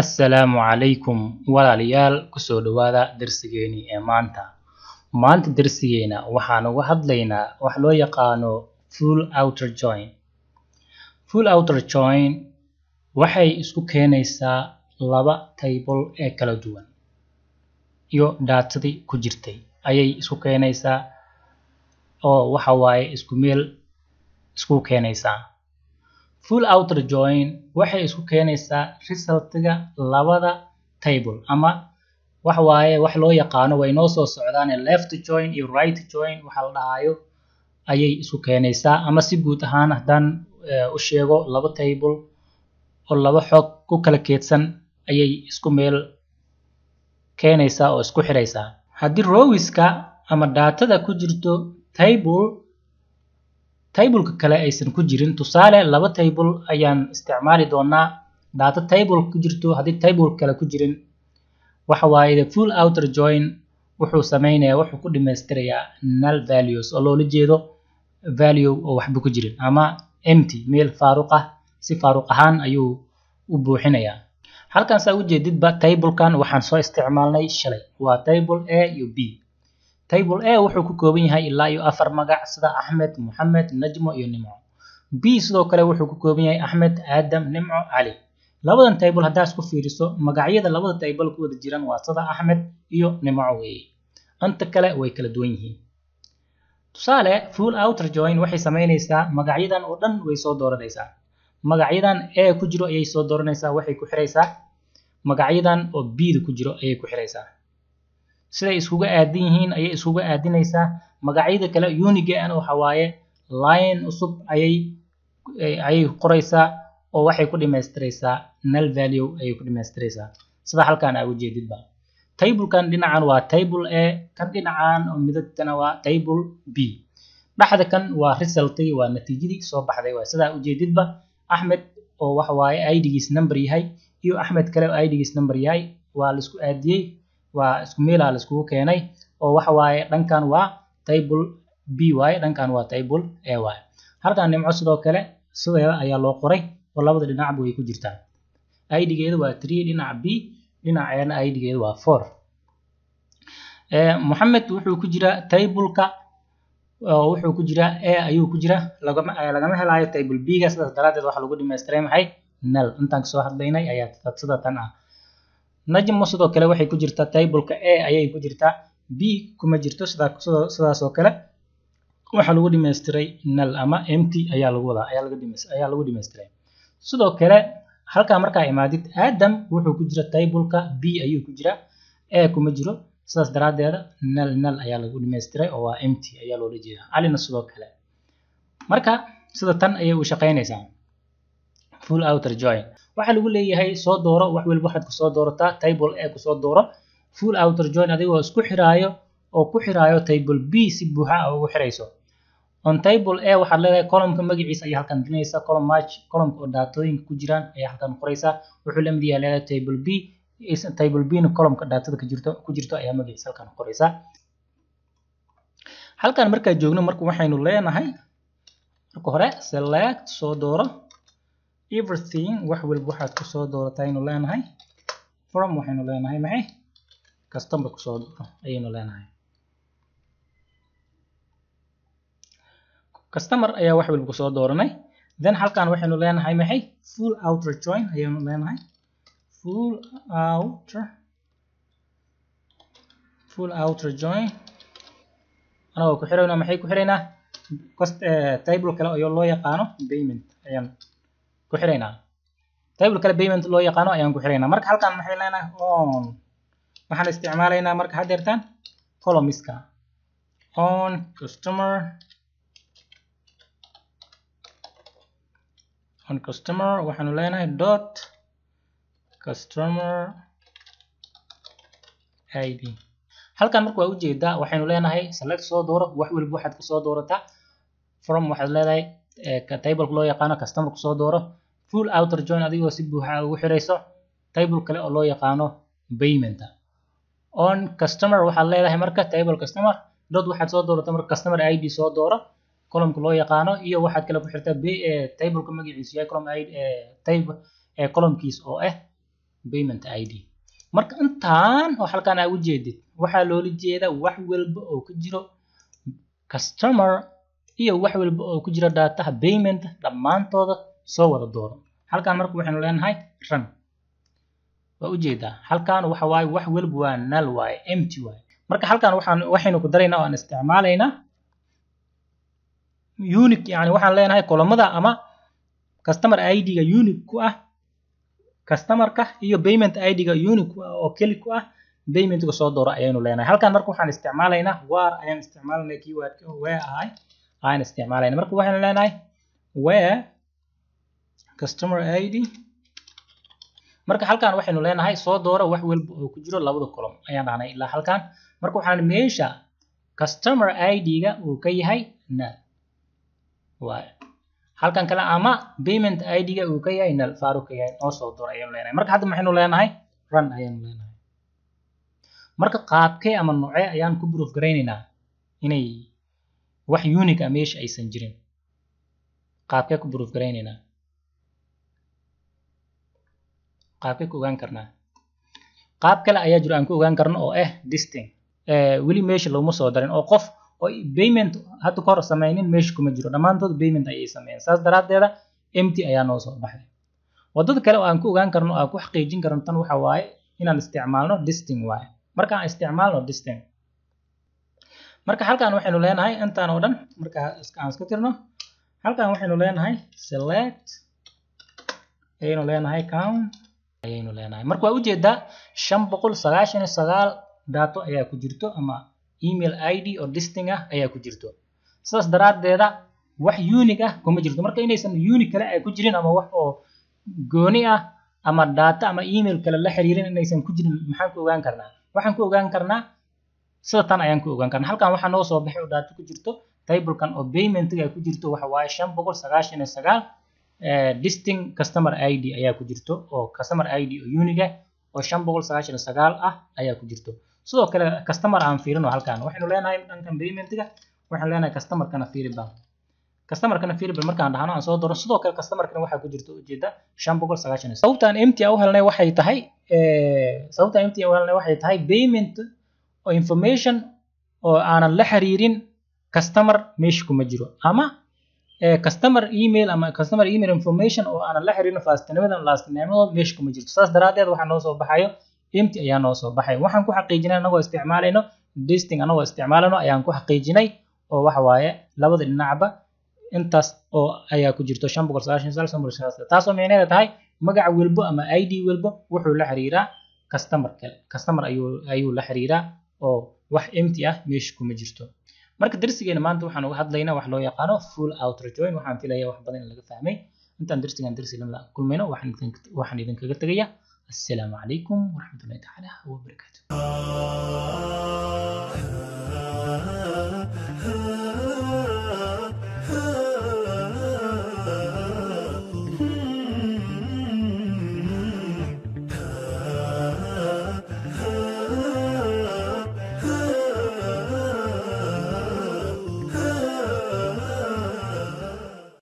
assalaamu calaykum walaalayaal kusoo dhawaada darsigeeni ee maanta maanta darsigeena waxaan uga hadlaynaa wax loo yaqaano full outer join full outer join waxay isku keenaysaa laba table ee kala duwan iyo dhaatadii ku jirtay ayay isku keenaysaa oo waxa waaye isku meel isku keenaysaa full outer join waxay isku keenaysaa resultiga labada table ama wax waaye wax loo yaqaano way noo soo socdaane left join iyo right join waxa la dhahaayo ayay isku keenaysaa ama si guud ahaan haddaan eh, u sheego laba table oo laba xog ku kala keedsan ayay isku meel keenaysaa oo isku xiraysaa haddii rowiska ama daatada ku jirto table taybulka kale aysan ku jirin tusaale laba table ayaan isticmaali doonaa data table ku jirto haddii taybul kale ku jirin waxa waaye the full outer join wuxuu samaynayaa wuxuu ku dhammaystirayaa null values oo loola jeedo value oo waxba ku jirin ama empty meel faaruq ah si faaruq ahaan ayuu u buuxinayaa halkan saa ujeedidba taybulkan waxaan soo isticmaalnay shalay waa taybul a iyo b table a wuxuu ku kooban yahay ilaa iyo afar magac sida axmed moxamed najmo iyo nimco b sidoo kale wuxuu ku kooban yahay axmed aadam nimco cali labadan table haddaa isku fiiriso magacyada labada table ku wada jiran waa sida axmed iyo nimco weeye inta kale way kala duwan yihiin tusaale full outer join waxay samaynaysaa magacyadan oo dhan way soo dooranaysaa magacyadan a ku jiro ayay soo dooranaysaa waxay ku xiraysaa magacyadan oo b-da ku jiro ayay ku xiraysaa siday iskuga aadan yihiin ayay iskuga aadinaysaa magacyada kale unigan waxa waaye line cusub ayay eh, ayay qoraysaa oo waxay ku dhamaystiraysaa null value ayay ku dhamaystiraysaa sida halkan aa ujeedidba tablekan dhinacan waa table a kan dhinacan oo midabkana waa table b dhexda kan waa resultii waa natiijadii soo baxday waa sidaa ujeedidba axmed oo waxa waaye idgiis number yahay iyo axmed kale oo idgiis number yahay waa la aadiyey waa isku meel laiskugu keenay oo waxa waaye dhankan waa table b waaye dhankan waa table a waaye halkan nimco sidoo kale sideeda ayaa loo qoray oo labada dhinacba way ku jirtaan idgeedu waa three dhinaca b dhinacana idgeedu waa four eh, moxamed wuxuu ku jiraa tableka wuxuu ku jiraa a ayuu ku jira lagama helayo eh, helaayo table b-ga sidaas daraadeed waxa lagu dhamaystiray maxay nal intaan kasoo hadlaynay ayaa sida ah najmo sidoo kale waxay ku jirtaa tableka a ayay ku jirtaa b kuma jirto sidaasoo kale waxaa lagu dhamaystiray nal ama mt ayaa lagu wadaa ayaa lagu dhamaystiray sidoo kale halkaa markaa imaadid aadam wuxuu ku jira tableka b ayuu ku jira a kuma jiro sidaas daraaddeeda nal nal ayaa lagu dhamaystiray oo waa mt ayaa loola jeedaa calina sidoo kale marka sida tan ayay u shaqaynaysaa full outer join waxaa lagu leeyahay soo dooro wax walba waxaad kusoo doorataa table a kusoo dooro full outer join adigoo isku xiraayo oo ku xiraayo table b si buuxa a ah ugu xirayso on table a waxaad leedahay columnka magaciisa ayaa halkan gelinaysaa column match columnka oo daatooyinka ku jiraan ayaa halkan qoraysaa wuxuu la mid leedahay table b table b na columnka daatada ku jirto ayaa magaciisa halkan qoraysaa halkan markaa joogno marka waxaynu leenahay marka hore select soo dooro everything wax walba waxaad kusoo doorataa aynu leenahay from waxaynu leenahay maxay customer kusoo dooro ayaynu leenahay customer ayaa wax walba kusoo dooranay then halkan waxaynu leenahay maxay full outer join ayaynu leenahay full outer full outer join anagoo ku xiraynaa maxay ku xiraynaa eh, table kale oo loo yaqaano payment ayaan ku xiraynaa table kale payment loo yaqaano ayaan ku xiraynaa marka halkaan maxay leenahay on waxaan isticmaalaynaa marka haddeertaan colomiska on customer on customer waxaanu leenahay dot customer id halkaan marka waa ujeedaa waxaynu leenahay select soo dooro wax walba waxaad ku soo doorataa from waxaad leedahay table loo yaqaano customerku soo dooro full outer join adigoo si buuxa ugu xirayso table kale oo loo yaqaano payment on customer waxaad leedahay marka table customer dod waxaad soo doorata marka customer id soo dooro columnka loo yaqaano iyo waxaad kale ku xirtaa tableka magaciisu yahay column id table columnkiis oo ah payment id marka intaan oo halkaan aa ujeedid waxaa loola jeeda wax walba oo ka jiro customer iyo wax walba oo ku jira daataha payment dhammaantooda soo wada dooran halkan marka waxaynu leenahay run waa ujeedaa halkan waxa wax walba waa null waaye empty waaye marka halkan waxaan waxaynu ku daraynaa oo aan isticmaalaynaa unique yani waxaan leenahay kolomada ama customer ID-ga unique ku ah customerka iyo payment ID-ga unique ku ah oo keli ku ah paymentga soo dooro ayaynu leenahay halkan marka waxaan isticmaalaynaa where ayaan isticmaalanay keywordka where ahay aan isticmaalayna marka waxaynu leenahay where customer id marka halkan waxaynu leenahay soo dooro wax walba oo ku jiro labada column ayaan dhahnay ilaa halkan marka waxaan meesha customer id-ga uu ka yahay null waayo halkan kale ama payment id-ga uu ka yahay null faaru ka yahay oo soo dooro ayaynu leenahay marka hadda maxaynu leenahay run ayaynu leenahay marka qaabkee ama noocee ayaan ku proof garaynaynaa inay wax unig ah meesha aysan jirin qaabkee ku proof garaynaynaa qaabkee ku ogaan karnaa qaab kale ayaa jiro aan ku ogaan karno oo ah eh disting eh, weli meesha looma soo darin oo qof oo payment hadda ka hor samaynin meesha kuma jiro dhammaantood payment ayay sameeyeen saas daraaddeeda empty ayaa noo soo baxday waddada kale oo aan ku ogaan karno aan ku xaqiijin karno tan waxa waaye inaan isticmaalno disting waaye markaan isticmaalno disting marka halkan waxaynu leenahay intaan oo dhan marka aan iska tirno halkan waxaynu leenahay select ayaynu leenahay count ayaynu leenahay marka waa ujeedaa shan boqol sagaashan iyo sagaal daato ayaa ku jirto ama email id oo disting ah ayaa ku jirto sidaas daraaddeeda wax unique ah kuma jirto marka inaysan unique kale ay ku jirin ama wax oo gooni ah ama data ama email kale la xiriirin inaysan ku jirin maxaan ku ogaan karnaa waxaan ku ogaan karnaa sida tan ayaan ku ogaan karna halkan waxaa noo soo baxay oo ku jirto tablekan oo paymentiga ku jirto waxa waaye shan boqol sagaashan iyo sagaal disting eh, customer id ayaa ku jirto oo customer id oo uniga oo shan boqol sagaashan iyo sagaal ah ayaa ku jirto sidoo kale customer aan fiirino halkan waxaynu leenahay dhankan paymentiga waxaan leenahay customerkana fiiribal customerkana fiiribal markaan dhahno aan soo daro sidoo kale customerkana waxaa ku jirta ujeeda shan boqol sagaashan sababtaan empty u helnay waxay tahay eh, sababtaan empty u helnay waxay tahay payment oo information oo aanan la xiriirin customer meesha kuma jiro ama eh, customer email ama customer email information oo aanan la xiriirin firstnimadan lastnimadood meesha kuma jirto saas daraadeed waxaa noo soo baxayo empty ayaa noo soo baxay waxaan ku xaqiijinay anagoo isticmaalayno disting anagoo isticmaalayno ayaan ku xaqiijinay oo waxa waaye labada dhinacba intaas oo ayaa ku jirto shan boqol sagaashan sagaal shan boqol sagaashan taasoo micnaheeda tahay magac walbo ama id walbo wuxuu la xiriiraa customer kale customer ayuu ayuu la xiriiraa oo wax empty ah meesha kuma jirto marka darsigeena maanta waxaan uga hadlayna wax loo yaqaano full outer join waxaan filaya wax badan in laga fahmay intaan darsigan darsi la kulmayno waxaan idinkaga tegayaa assalaamu calaykum waraxmatullahi tacaala wabarakaatu